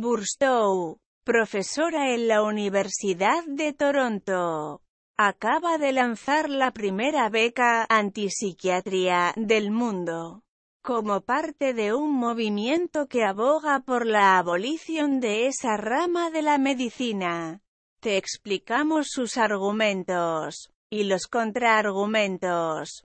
Burstow, profesora en la Universidad de Toronto, acaba de lanzar la primera beca antipsiquiatría del mundo como parte de un movimiento que aboga por la abolición de esa rama de la medicina. Te explicamos sus argumentos y los contraargumentos.